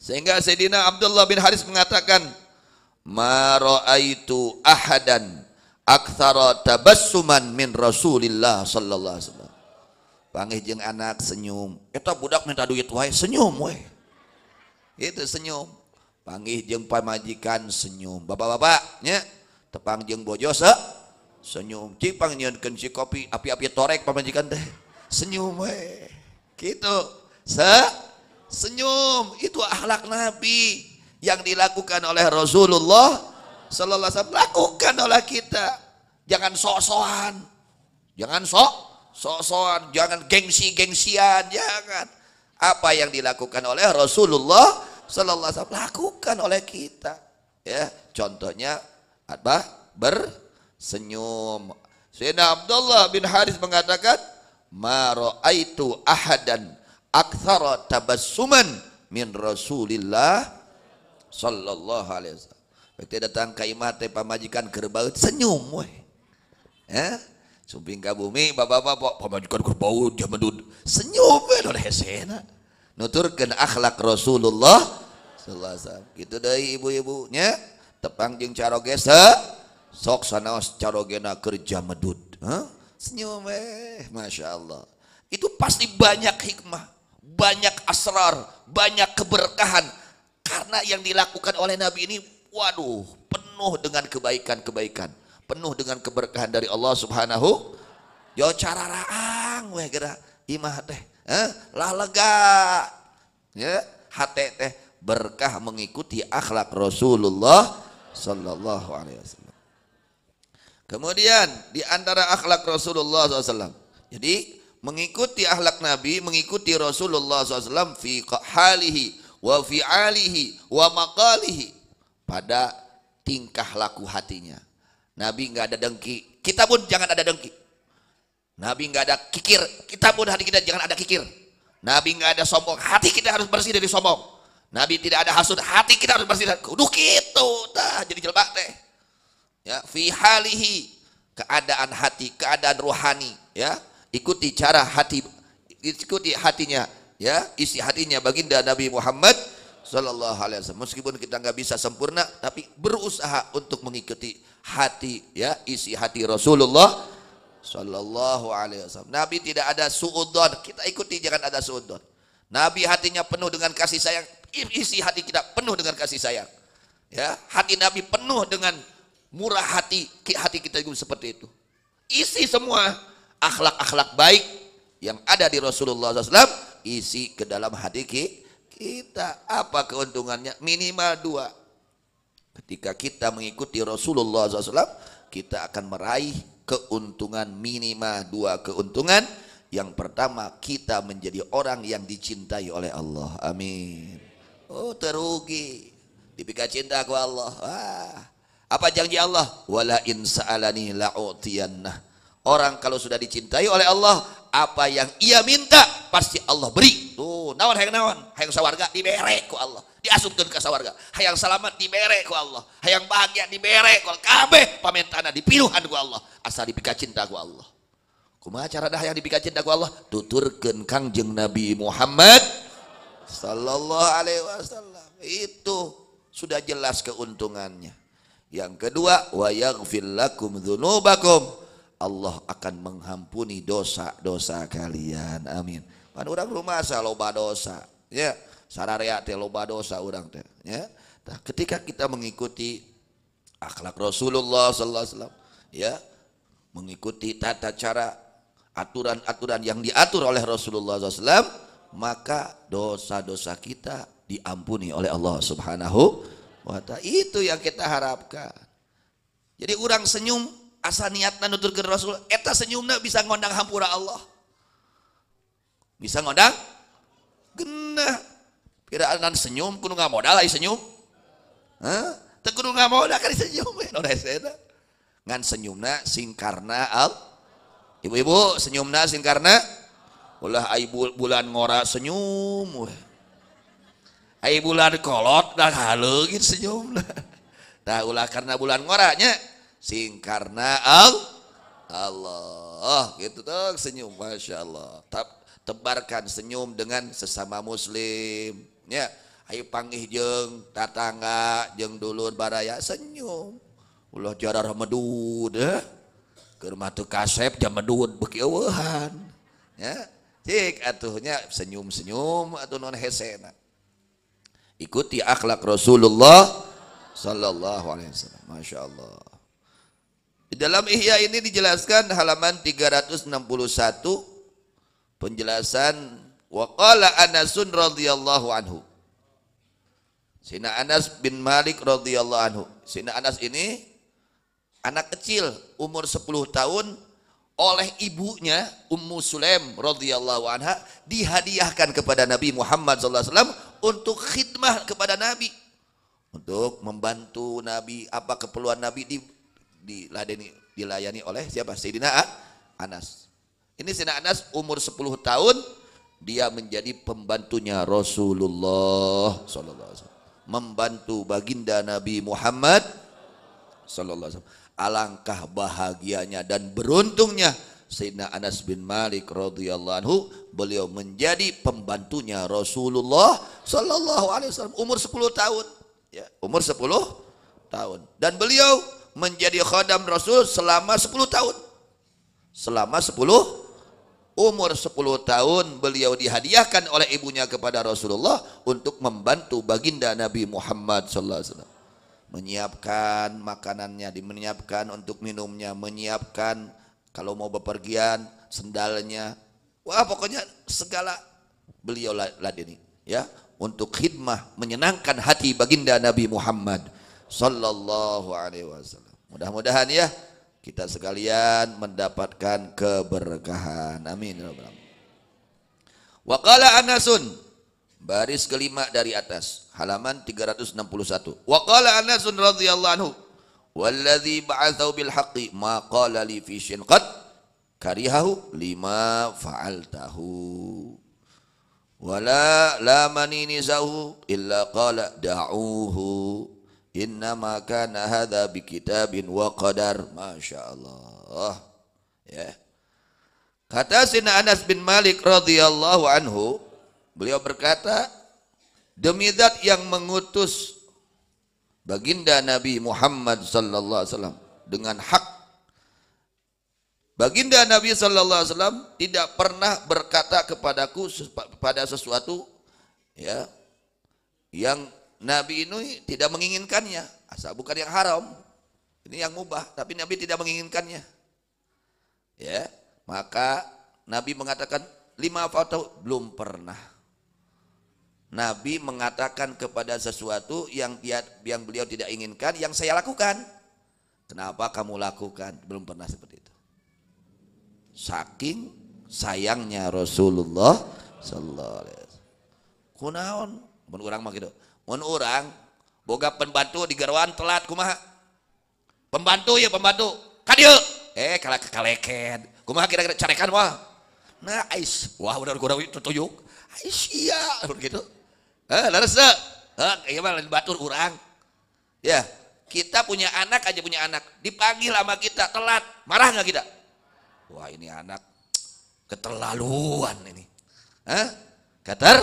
Sehingga Sayyidina Abdullah bin Haris mengatakan, "Ma ra'aitu ahadan aktsara tabassuman min Rasulillah sallallahu alaihi wasallam." Panggil jeng anak senyum. Eta budak minta duit wae senyum wae. Itu senyum. Panggil jeng pamajikan senyum. Bapak-bapak nya tepang jeng bojo se senyum. Cipang nyieunkeun si kopi api-api torek pamajikan teh. Senyum wae. Gitu. Se Senyum, itu akhlak Nabi yang dilakukan oleh Rasulullah sallallahu alaihi wasallam lakukan oleh kita. Jangan sok-sokan. Jangan sok sok-sokan, jangan gengsi-gengsian, jangan. Apa yang dilakukan oleh Rasulullah sallallahu alaihi wasallam lakukan oleh kita. Ya, contohnya apa? Bersenyum. Sayyidina Abdullah bin Haris mengatakan, "Ma ra'aitu ahadan aktsara tabassuman min Rasulillah sallallahu alaihi wasallam. datang ka imah teh pamajikan keur baeut senyum we. Ya, sumping ka bumi bapak-bapak pamajikan keur baeut dia senyum we loleh hesena. Nuturkeun akhlak Rasulullah sallallahu alaihi wasallam. Kitu deui ibu-ibu nya tepang jeung caroge se sok sanaos carogena kerja medud. Huh? Senyum we, Masya Itu pasti banyak hikmah banyak asrar, banyak keberkahan. Karena yang dilakukan oleh Nabi ini, waduh, penuh dengan kebaikan-kebaikan. Penuh dengan keberkahan dari Allah subhanahu. Yo cara raang weh gerak imah teh. Eh, lah lega. Ya, hati teh berkah mengikuti akhlak Rasulullah sallallahu alaihi wasallam. Kemudian di antara akhlak Rasulullah SAW. Jadi mengikuti ahlak Nabi, mengikuti Rasulullah SAW fi halihi wa fi alihi wa makalihi pada tingkah laku hatinya. Nabi nggak ada dengki, kita pun jangan ada dengki. Nabi nggak ada kikir, kita pun hati kita jangan ada kikir. Nabi nggak ada sombong, hati kita harus bersih dari sombong. Nabi tidak ada hasud, hati kita harus bersih. Kudu gitu, tah jadi jelbak deh. Ya, fi halihi keadaan hati, keadaan rohani, ya ikuti cara hati ikuti hatinya ya isi hatinya baginda Nabi Muhammad Sallallahu Alaihi Wasallam. Meskipun kita nggak bisa sempurna, tapi berusaha untuk mengikuti hati ya isi hati Rasulullah Sallallahu Alaihi Wasallam. Nabi tidak ada suudon, kita ikuti jangan ada suudon. Nabi hatinya penuh dengan kasih sayang, isi hati kita penuh dengan kasih sayang. Ya, hati Nabi penuh dengan murah hati, hati kita juga seperti itu. Isi semua akhlak-akhlak baik yang ada di Rasulullah SAW isi ke dalam hati kita apa keuntungannya minimal dua ketika kita mengikuti Rasulullah SAW kita akan meraih keuntungan minimal dua keuntungan yang pertama kita menjadi orang yang dicintai oleh Allah amin oh terugi dibika cinta ku Allah Wah. apa janji Allah wala in sa'alani la'utiyannah Orang kalau sudah dicintai oleh Allah, apa yang ia minta pasti Allah beri. Tuh, nawan hayang nawan Hayang sawarga dibere ku Allah. diasupkan ke sawarga. Hayang selamat dibere ku Allah. Hayang bahagia dibere ku Allah. Kabeh pamentana dipiluhan ku Allah. Asal dipika cinta ku Allah. Kumaha cara dah yang dipika cinta ku Allah? tuturkan Kangjeng Nabi Muhammad sallallahu alaihi wasallam. Itu sudah jelas keuntungannya. Yang kedua, wa yaghfir lakum dzunubakum Allah akan menghampuni dosa-dosa kalian. Amin. Pan orang rumah saya loba dosa. Ya, sararea teh loba dosa orang teh. Ya. Nah, ketika kita mengikuti akhlak Rasulullah sallallahu alaihi wasallam, ya, mengikuti tata cara aturan-aturan yang diatur oleh Rasulullah SAW, maka dosa-dosa kita diampuni oleh Allah Subhanahu wa taala. Itu yang kita harapkan. Jadi orang senyum asa niatna nuturkeun Rasul eta senyumna bisa ngondang hampura Allah bisa ngondang genah piraan senyum kudu ngamodal ai senyum hah teu kudu ngamodal kan senyum we eh, ngan senyumna singkarna al ibu-ibu senyumna singkarna ulah ai bulan ngora senyum we bulan kolot dah haleugit senyumna tah ulah karena bulan ngoranya sing karena Allah Allah gitu tuh senyum masya Allah tebarkan senyum dengan sesama muslim ya ayo panggih jeng tatangga jeng dulur baraya senyum ulah jarar medud eh. ke rumah tuh kasep jam medud awahan, ya cik atuhnya senyum senyum atau non hesena ikuti akhlak Rasulullah Sallallahu Alaihi Wasallam Masya Allah di dalam Ihya ini dijelaskan halaman 361 penjelasan waqala Anasun radhiyallahu anhu. Sina Anas bin Malik radhiyallahu anhu. Sina Anas ini anak kecil umur 10 tahun oleh ibunya Ummu Sulaim radhiyallahu anha dihadiahkan kepada Nabi Muhammad SAW untuk khidmah kepada Nabi untuk membantu Nabi apa keperluan Nabi di, diladeni, dilayani oleh siapa? Sayyidina Anas. Ini Sayyidina Anas umur 10 tahun dia menjadi pembantunya Rasulullah sallallahu alaihi wasallam. Membantu baginda Nabi Muhammad sallallahu alaihi wasallam. Alangkah bahagianya dan beruntungnya Sayyidina Anas bin Malik radhiyallahu anhu beliau menjadi pembantunya Rasulullah sallallahu alaihi wasallam umur 10 tahun ya umur 10 tahun dan beliau menjadi khadam Rasul selama 10 tahun. Selama 10 umur 10 tahun beliau dihadiahkan oleh ibunya kepada Rasulullah untuk membantu baginda Nabi Muhammad sallallahu alaihi wasallam. Menyiapkan makanannya, menyiapkan untuk minumnya, menyiapkan kalau mau bepergian sendalnya. Wah, pokoknya segala beliau ladeni ya untuk khidmah menyenangkan hati baginda Nabi Muhammad sallallahu alaihi wasallam. Mudah-mudahan ya kita sekalian mendapatkan keberkahan. Amin. Ya Waqala Anasun baris kelima dari atas halaman 361. Waqala Anasun radhiyallahu anhu walladzi ba'atsahu bil haqqi ma qala li fi shinqat karihahu lima fa'altahu wala la maninizahu illa qala da'uhu Inna maka nahada bi kitabin wa qadar. Masya Allah. Ya. Kata Sina Anas bin Malik radhiyallahu anhu, beliau berkata, demi zat yang mengutus baginda Nabi Muhammad sallallahu alaihi wasallam dengan hak Baginda Nabi sallallahu alaihi wasallam tidak pernah berkata kepadaku pada sesuatu ya yang Nabi ini tidak menginginkannya, asal bukan yang haram. Ini yang mubah, tapi Nabi tidak menginginkannya. Ya, maka Nabi mengatakan lima foto belum pernah. Nabi mengatakan kepada sesuatu yang dia, yang beliau tidak inginkan, yang saya lakukan. Kenapa kamu lakukan? Belum pernah seperti itu. Saking sayangnya Rasulullah Sallallahu Alaihi Wasallam. Kunaon, orang mah gitu mun orang boga pembantu di garwan telat kumaha pembantu ya pembantu kadieu eh kala kekaleken kumaha kira-kira carekan wah nah ais wah udah itu tuyuk ais iya begitu, eh laras deh eh iya mah batur orang ya kita punya anak aja punya anak dipanggil sama kita telat marah nggak kita wah ini anak keterlaluan ini eh Kater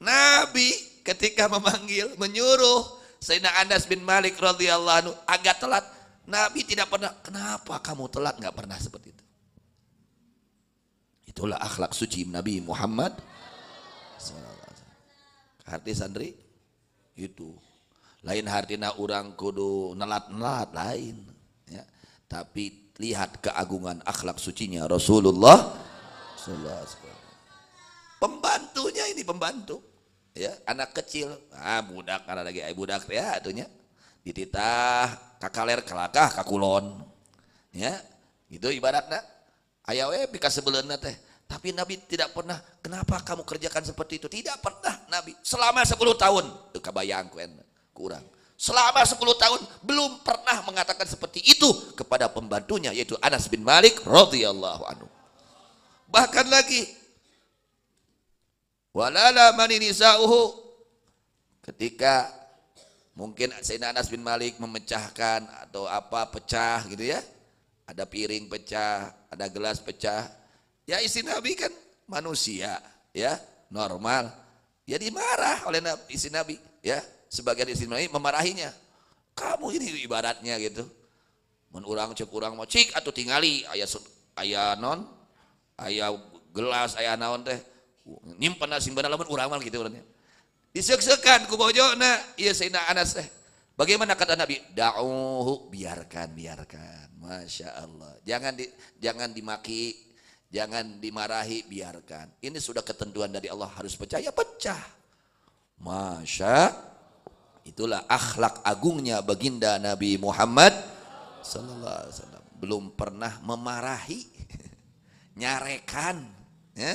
Nabi ketika memanggil, menyuruh Sayyidina Anas bin Malik radhiyallahu anhu agak telat, Nabi tidak pernah, kenapa kamu telat? Nggak pernah seperti itu. Itulah akhlak suci Nabi Muhammad. Arti sandri itu lain hartina orang kudu nelat-nelat lain ya. tapi lihat keagungan akhlak sucinya Rasulullah Pembantunya ini pembantu ya anak kecil ah budak karena lagi ay budak ya atunya dititah kakaler kelakah, kakulon ya itu ibaratnya ayawe pika sebelumnya teh tapi Nabi tidak pernah kenapa kamu kerjakan seperti itu tidak pernah Nabi selama sepuluh tahun tuh kabayang kuen kurang selama sepuluh tahun belum pernah mengatakan seperti itu kepada pembantunya yaitu Anas bin Malik radhiyallahu anhu bahkan lagi Walala sauhu Ketika mungkin Sayyidina Anas bin Malik memecahkan atau apa pecah gitu ya. Ada piring pecah, ada gelas pecah. Ya istri Nabi kan manusia ya normal. Ya dimarah oleh istri Nabi ya. Sebagian istri Nabi memarahinya. Kamu ini ibaratnya gitu. Menurang cekurang kurang mau cik atau tingali ayah ayah non ayah gelas ayah naon teh nyimpen nasi bana lamun urang gitu urangnya diseuk-seukan ku bojona ieu iya Sayyidina Anas teh bagaimana kata Nabi da'uhu biarkan biarkan Masya Allah jangan di, jangan dimaki jangan dimarahi biarkan ini sudah ketentuan dari Allah harus percaya pecah Masya itulah akhlak agungnya baginda Nabi Muhammad sallallahu alaihi wasallam belum pernah memarahi nyarekan ya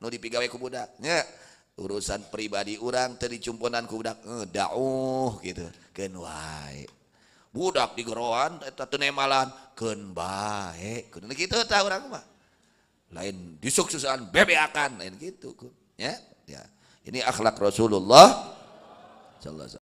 nu dipigawe ku budak nya urusan pribadi orang teu cumpunan ku budak eh, dauh gitu keun wae budak digeroan eta teu nemalan keun bae kudu kitu tah urang mah lain disuksesan bebe akan lain gitu ya ya ini akhlak Rasulullah sallallahu